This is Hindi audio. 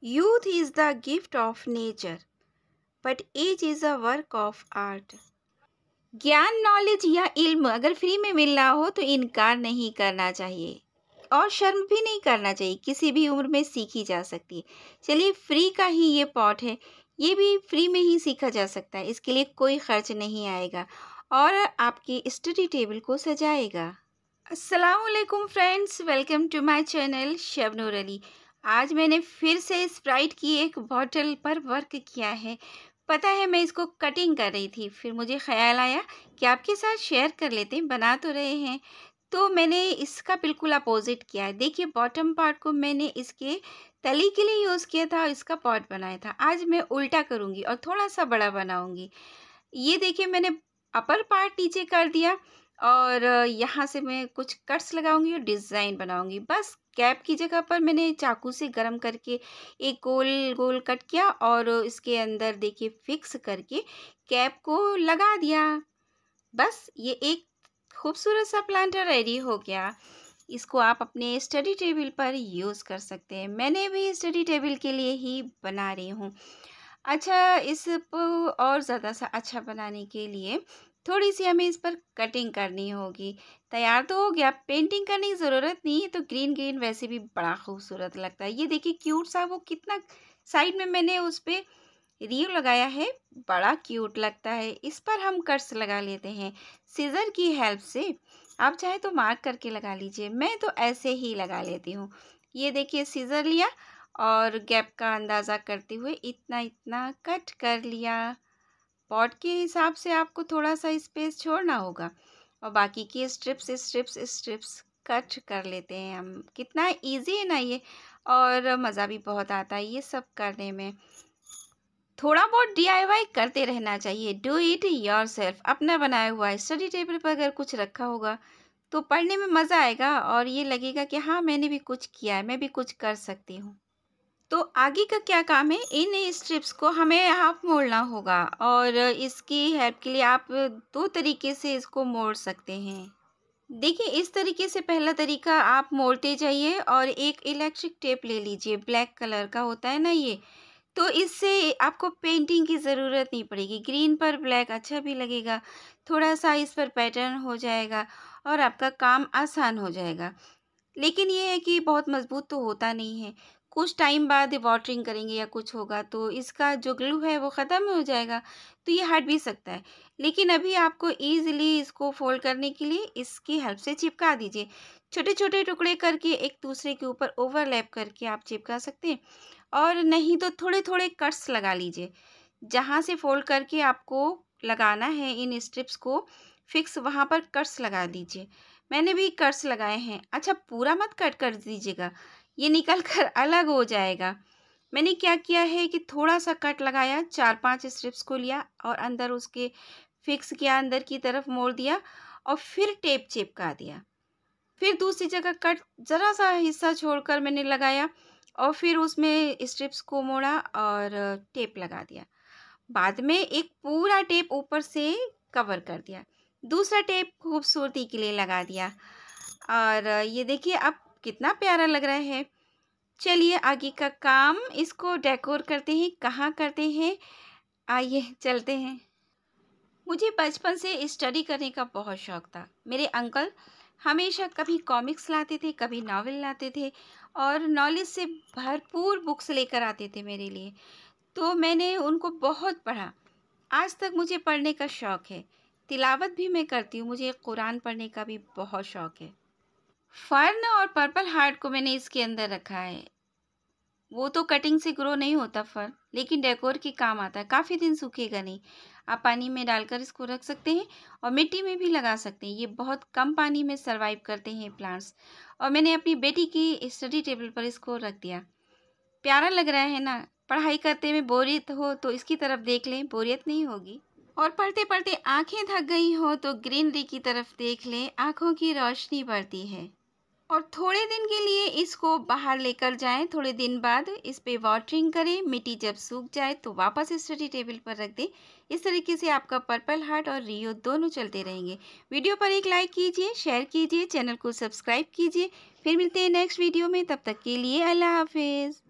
Youth is the gift of nature, but age is a work of art. ज्ञान नॉलेज या इल्म अगर फ्री में मिल रहा हो तो इनकार नहीं करना चाहिए और शर्म भी नहीं करना चाहिए किसी भी उम्र में सीखी जा सकती है चलिए फ्री का ही ये पॉट है ये भी फ्री में ही सीखा जा सकता है इसके लिए कोई खर्च नहीं आएगा और आपकी स्टडी टेबल को सजाएगा असलकुम friends welcome to my channel Shabnoor Ali आज मैंने फिर से स्प्राइट की एक बॉटल पर वर्क किया है पता है मैं इसको कटिंग कर रही थी फिर मुझे ख्याल आया कि आपके साथ शेयर कर लेते हैं बना तो रहे हैं तो मैंने इसका बिल्कुल अपोजिट किया है देखिए बॉटम पार्ट को मैंने इसके तली के लिए यूज़ किया था और इसका पॉट बनाया था आज मैं उल्टा करूँगी और थोड़ा सा बड़ा बनाऊँगी ये देखिए मैंने अपर पार्ट नीचे कर दिया और यहाँ से मैं कुछ कट्स लगाऊंगी और डिज़ाइन बनाऊंगी बस कैप की जगह पर मैंने चाकू से गरम करके एक गोल गोल कट किया और इसके अंदर देखिए फिक्स करके कैप को लगा दिया बस ये एक खूबसूरत सा प्लांटर रेडी हो गया इसको आप अपने स्टडी टेबल पर यूज़ कर सकते हैं मैंने भी स्टडी टेबल के लिए ही बना रही हूँ अच्छा इस और ज़्यादा सा अच्छा बनाने के लिए थोड़ी सी हमें इस पर कटिंग करनी होगी तैयार तो हो गया पेंटिंग करने की ज़रूरत नहीं है तो ग्रीन ग्रीन वैसे भी बड़ा खूबसूरत लगता है ये देखिए क्यूट सा वो कितना साइड में मैंने उस पर रीव लगाया है बड़ा क्यूट लगता है इस पर हम कर्स लगा लेते हैं सीज़र की हेल्प से आप चाहे तो मार्क करके लगा लीजिए मैं तो ऐसे ही लगा लेती हूँ ये देखिए सीज़र लिया और गैप का अंदाज़ा करते हुए इतना इतना कट कर लिया पॉट के हिसाब से आपको थोड़ा सा स्पेस छोड़ना होगा और बाकी की स्ट्रिप्स स्ट्रिप्स स्ट्रिप्स कट कर लेते हैं हम कितना इजी है ना ये और मज़ा भी बहुत आता है ये सब करने में थोड़ा बहुत डी करते रहना चाहिए डू इट योर सेल्फ अपना बनाया हुआ है स्टडी टेबल पर अगर कुछ रखा होगा तो पढ़ने में मज़ा आएगा और ये लगेगा कि हाँ मैंने भी कुछ किया है मैं भी कुछ कर सकती हूँ तो आगे का क्या काम है इन स्ट्रिप्स को हमें यहाँ मोड़ना होगा और इसकी हेल्प के लिए आप दो तरीके से इसको मोड़ सकते हैं देखिए इस तरीके से पहला तरीका आप मोड़ते जाइए और एक इलेक्ट्रिक टेप ले लीजिए ब्लैक कलर का होता है ना ये तो इससे आपको पेंटिंग की ज़रूरत नहीं पड़ेगी ग्रीन पर ब्लैक अच्छा भी लगेगा थोड़ा सा इस पर पैटर्न हो जाएगा और आपका काम आसान हो जाएगा लेकिन ये है कि बहुत मजबूत तो होता नहीं है कुछ टाइम बाद वाटरिंग करेंगे या कुछ होगा तो इसका जो ग्लू है वो ख़त्म हो जाएगा तो ये हट भी सकता है लेकिन अभी आपको ईजिली इसको फोल्ड करने के लिए इसकी हेल्प से चिपका दीजिए छोटे छोटे टुकड़े करके एक दूसरे के ऊपर ओवरलैप करके आप चिपका सकते हैं और नहीं तो थोड़े थोड़े कट्स लगा लीजिए जहाँ से फोल्ड करके आपको लगाना है इन स्ट्रिप्स को फिक्स वहाँ पर कट्स लगा दीजिए मैंने भी कट्स लगाए हैं अच्छा पूरा मत कट कर दीजिएगा ये निकल कर अलग हो जाएगा मैंने क्या किया है कि थोड़ा सा कट लगाया चार पांच स्ट्रिप्स को लिया और अंदर उसके फिक्स किया अंदर की तरफ मोड़ दिया और फिर टेप चिपका दिया फिर दूसरी जगह कट ज़रा सा हिस्सा छोड़कर मैंने लगाया और फिर उसमें स्ट्रिप्स को मोड़ा और टेप लगा दिया बाद में एक पूरा टेप ऊपर से कवर कर दिया दूसरा टेप खूबसूरती के लिए लगा दिया और ये देखिए अब कितना प्यारा लग रहा है चलिए आगे का काम इसको डेकोर करते हैं कहाँ करते हैं आइए चलते हैं मुझे बचपन से स्टडी करने का बहुत शौक था मेरे अंकल हमेशा कभी कॉमिक्स लाते थे कभी नावल लाते थे और नॉलेज से भरपूर बुक्स लेकर आते थे मेरे लिए तो मैंने उनको बहुत पढ़ा आज तक मुझे पढ़ने का शौक़ है तिलावत भी मैं करती हूँ मुझे कुरान पढ़ने का भी बहुत शौक़ है फर्न और पर्पल हार्ट को मैंने इसके अंदर रखा है वो तो कटिंग से ग्रो नहीं होता फर लेकिन डेकोर के काम आता है काफ़ी दिन सूखेगा नहीं आप पानी में डालकर इसको रख सकते हैं और मिट्टी में भी लगा सकते हैं ये बहुत कम पानी में सर्वाइव करते हैं प्लांट्स और मैंने अपनी बेटी की स्टडी टेबल पर इसको रख दिया प्यारा लग रहा है ना पढ़ाई करते में बोरियत हो तो इसकी तरफ देख लें बोरियत नहीं होगी और पढ़ते पढ़ते आंखें थक गई हो तो ग्रीनरी की तरफ देख लें आंखों की रोशनी बढ़ती है और थोड़े दिन के लिए इसको बाहर लेकर जाएं थोड़े दिन बाद इस पर वाटरिंग करें मिट्टी जब सूख जाए तो वापस स्टडी टेबल पर रख दें इस तरीके से आपका पर्पल हार्ट और रियो दोनों चलते रहेंगे वीडियो पर एक लाइक कीजिए शेयर कीजिए चैनल को सब्सक्राइब कीजिए फिर मिलते हैं नेक्स्ट वीडियो में तब तक के लिए अल्लाह हाफिज़